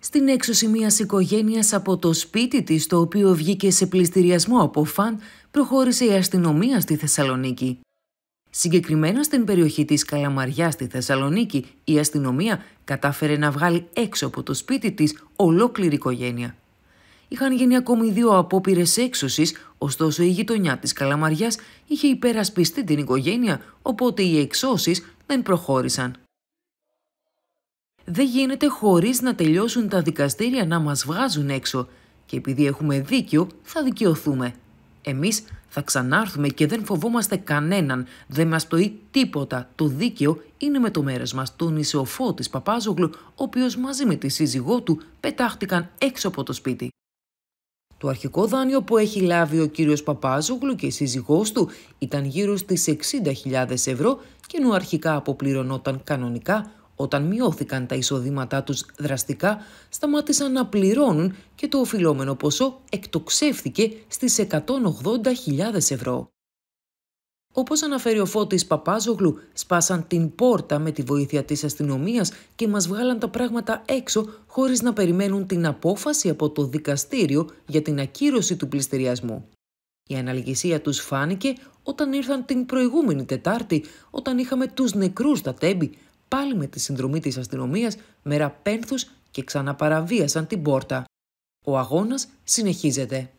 στην έξωση μιας οικογένειας από το σπίτι της, το οποίο βγήκε σε πληστηριασμό από φαν, προχώρησε η αστυνομία στη Θεσσαλονίκη. Συγκεκριμένα στην περιοχή της Καλαμαριά στη Θεσσαλονίκη, η αστυνομία κατάφερε να βγάλει έξω από το σπίτι της ολόκληρη οικογένεια. Είχαν γίνει ακόμη δύο απόπειρες έξωσης, ωστόσο η γειτονιά της Καλαμαριάς είχε υπερασπιστεί την οικογένεια, οπότε οι εξώσεις δεν προχώρησαν δεν γίνεται χωρίς να τελειώσουν τα δικαστήρια να μας βγάζουν έξω και επειδή έχουμε δίκιο θα δικαιωθούμε. Εμείς θα ξανάρθουμε και δεν φοβόμαστε κανέναν, δεν μας πτωεί τίποτα. Το δίκαιο είναι με το μέρος μας. τον ο της Παπάζογλου, ο οποίος μαζί με τη σύζυγό του πετάχτηκαν έξω από το σπίτι. Το αρχικό δάνειο που έχει λάβει ο κύριος Παπάζογλου και η σύζυγός του ήταν γύρω στις 60.000 ευρώ και ενώ αρχικά αποπληρωνόταν κανονικά, όταν μειώθηκαν τα εισοδήματά τους δραστικά, σταμάτησαν να πληρώνουν και το οφειλόμενο ποσό εκτοξεύθηκε στις 180.000 ευρώ. Όπως αναφέρει ο Φώτης Παπάζογλου, σπάσαν την πόρτα με τη βοήθεια της αστυνομίας και μας βγάλαν τα πράγματα έξω χωρίς να περιμένουν την απόφαση από το δικαστήριο για την ακύρωση του πληστηριασμού. Η αναλγησία τους φάνηκε όταν ήρθαν την προηγούμενη Τετάρτη, όταν είχαμε τους νεκρούς στα τέμπη, πάλι με τη συνδρομή της αστυνομίας με ραπένθους και ξαναπαραβίασαν την πόρτα. Ο αγώνας συνεχίζεται.